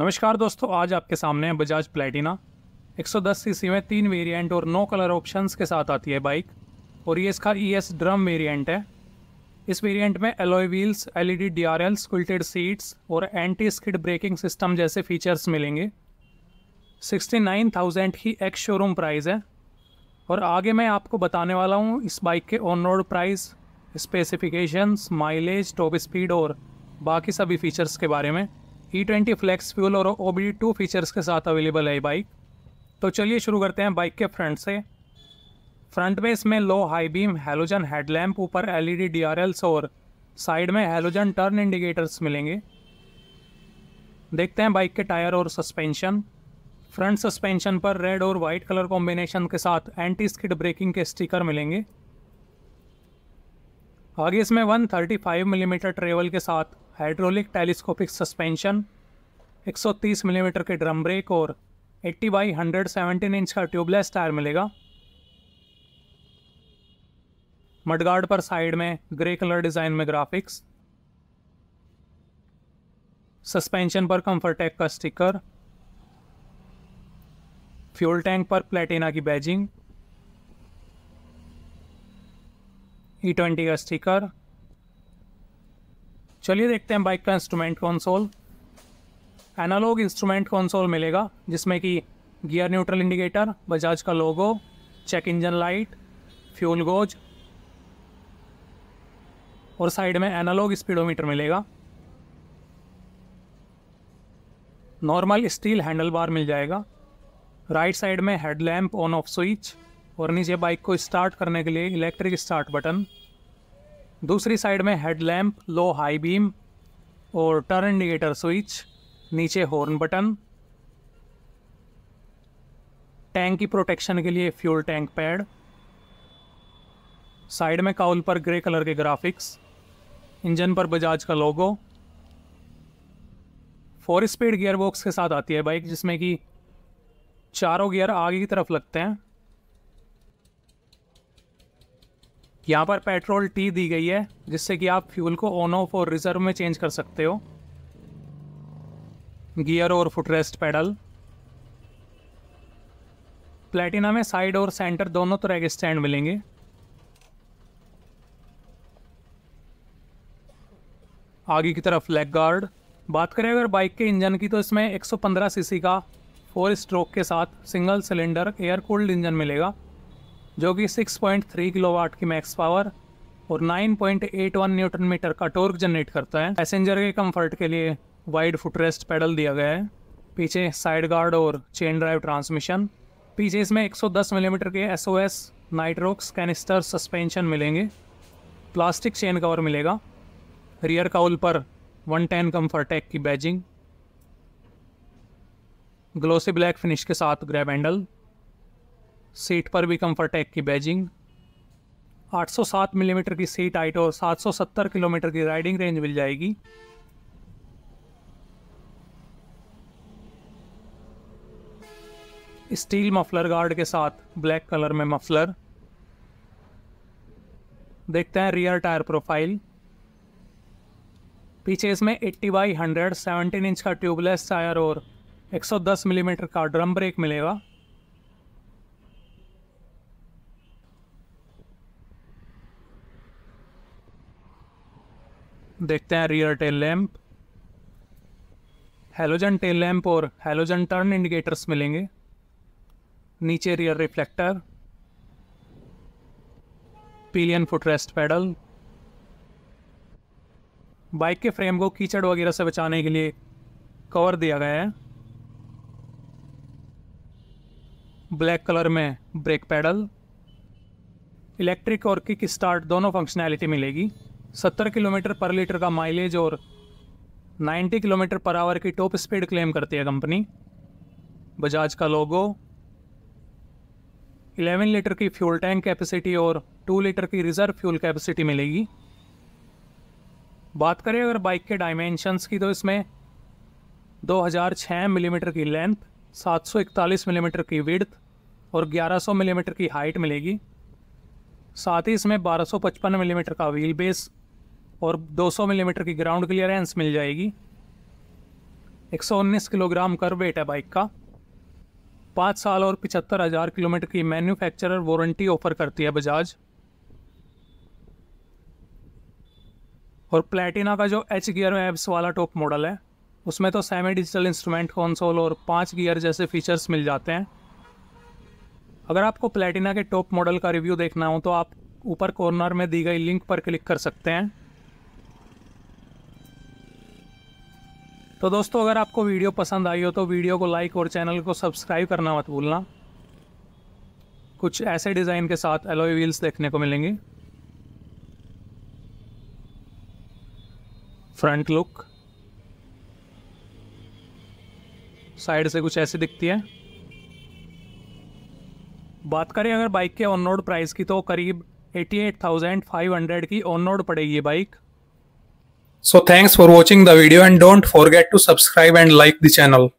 नमस्कार दोस्तों आज आपके सामने है बजाज प्लेटिना 110 सीसी में तीन वेरिएंट और नो कलर ऑप्शंस के साथ आती है बाइक और ये इसका ई एस ड्रम वेरिएंट है इस वेरिएंट में alloy wheels LED DRLs quilted seats और एंटी स्किड ब्रेकिंग सिस्टम जैसे फीचर्स मिलेंगे 69,000 ही एक्स शोरूम प्राइस है और आगे मैं आपको बताने वाला हूँ इस बाइक के on road price specifications mileage top speed और बाकी सभी फीचर्स के बारे में ई ट्वेंटी फ्लैक्स फ्यूल और ओ बी टू फीचर्स के साथ अवेलेबल है ये बाइक तो चलिए शुरू करते हैं बाइक के फ्रंट से फ्रंट में इसमें low high beam halogen headlamp ऊपर एल आर एल्स और साइड में हेलोजन टर्न इंडिकेटर्स मिलेंगे देखते हैं बाइक के टायर और सस्पेंशन फ्रंट सस्पेंशन पर रेड और वाइट कलर कॉम्बिनेशन के साथ एंटी स्किड ब्रेकिंग के स्टिकर मिलेंगे आगे इसमें 135 मिलीमीटर mm ट्रेवल के साथ hydraulic telescopic suspension 130 millimetre mm के ड्रम ब्रेक और 80 बाई 117 इंच का ट्यूबलेस टायर मिलेगा मडगार्ड पर साइड में ग्रे कलर डिज़ाइन में ग्राफिक्स सस्पेंशन पर कम्फर्टेक का स्टिकर फ्यूल टैंक पर प्लेटिना की बैजिंग ई ट्वेंटी का स्टिकर चलिए देखते हैं बाइक का instrument console analog instrument console मिलेगा जिसमें कि गियर न्यूट्रल इंडिकेटर बजाज का logo check engine light fuel gauge और साइड में एनालॉग स्पीडोमीटर मिलेगा नॉर्मल स्टील हैंडल बार मिल जाएगा राइट साइड में हेडलैम्प ऑन ऑफ स्विच और नीचे बाइक को स्टार्ट करने के लिए इलेक्ट्रिक स्टार्ट बटन दूसरी साइड में हेडलैम्प लो हाई बीम और टर्न इंडिकेटर स्विच नीचे हॉर्न बटन टैंक की प्रोटेक्शन के लिए फ्यूल टैंक पैड साइड में काउल पर ग्रे कलर के ग्राफिक्स इंजन पर बजाज का logo four speed gear box के साथ आती है बाइक जिसमें कि चारों गियर आगे की तरफ लगते हैं यहाँ पर पेट्रोल टी दी गई है जिससे कि आप फ्यूल को ऑन ऑफ और रिजर्व में चेंज कर सकते हो गियर और फुटरेस्ट पैडल प्लेटिना में साइड और सेंटर दोनों तरह के स्टैंड मिलेंगे आगे की तरफ लेग गार्ड बात करें अगर बाइक के इंजन की तो इसमें 115 सीसी का फोर स्ट्रोक के साथ single cylinder air cooled engine मिलेगा जो कि 6.3 किलोवाट की मैक्स पावर और 9.81 न्यूटन मीटर का टॉर्क जनरेट करता है पैसेंजर के कंफर्ट के लिए वाइड फुटरेस्ट पैडल दिया गया है पीछे साइड गार्ड और चेन ड्राइव ट्रांसमिशन पीछे इसमें 110 मिलीमीटर mm के S O S Nitrox canister suspension मिलेंगे प्लास्टिक चेन कवर मिलेगा रियर काउल पर 110 टेन कम्फर्टेक की बैजिंग ग्लोसी ब्लैक फिनिश के साथ ग्रैब हैंडल सीट पर भी कम्फर्टेक की बैजिंग 807 मिलीमीटर mm की सीट हाइट और 770 किलोमीटर की राइडिंग रेंज मिल जाएगी स्टील मफलर गार्ड के साथ ब्लैक कलर में मफलर देखते हैं रियर टायर प्रोफाइल पीछे इसमें 80 बाई 100 17 इंच का ट्यूबलेस टायर और 110 मिलीमीटर mm का ड्रम ब्रेक मिलेगा देखते हैं rear tail lamp halogen tail lamp और हेलोजन टर्न इंडिकेटर्स मिलेंगे नीचे rear reflector pillion footrest pedal bike के फ्रेम को कीचड़ वगैरह से बचाने के लिए कवर दिया गया है ब्लैक कलर में ब्रेक पैडल इलेक्ट्रिक और किक स्टार्ट दोनों फंक्शनैलिटी मिलेगी 70 किलोमीटर पर लीटर का माइलेज और 90 किलोमीटर पर आवर की टॉप स्पीड क्लेम करती है कंपनी बजाज का लोगो 11 लीटर की फ्यूल टैंक कैपेसिटी और 2 लीटर की रिज़र्व फ्यूल कैपेसिटी मिलेगी बात करें अगर बाइक के डायमेंशंस की तो इसमें 2006 मिलीमीटर की लेंथ 741 मिलीमीटर की विड्थ और 1100 मिलीमीटर की हाइट मिलेगी साथ ही इसमें 1255 मिलीमीटर का व्हील बेस और 200 मिलीमीटर mm की ग्राउंड क्लियरेंस मिल जाएगी 119 किलोग्राम कर वेट है बाइक का पाँच साल और पिचहत्तर हज़ार किलोमीटर की मैन्युफैक्चरर वारंटी ऑफर करती है बजाज और प्लेटिना का जो एच गियर में एब्स वाला टॉप मॉडल है उसमें तो सेमी डिजिटल इंस्ट्रूमेंट कंसोल और पाँच गियर जैसे फीचर्स मिल जाते हैं अगर आपको प्लेटिना के टॉप मॉडल का रिव्यू देखना हो तो आप ऊपर कॉर्नर में दी गई लिंक पर क्लिक कर सकते हैं तो दोस्तों अगर आपको वीडियो पसंद आई हो तो वीडियो को लाइक और चैनल को सब्सक्राइब करना मत भूलना कुछ ऐसे डिज़ाइन के साथ एलोई व्हील्स देखने को मिलेंगी फ्रंट लुक साइड से कुछ ऐसी दिखती है बात करें अगर बाइक के ऑन रोड प्राइस की तो करीब 88,500 की ऑन रोड पड़ेगी ये bike So thanks for watching the video and don't forget to subscribe and like the channel.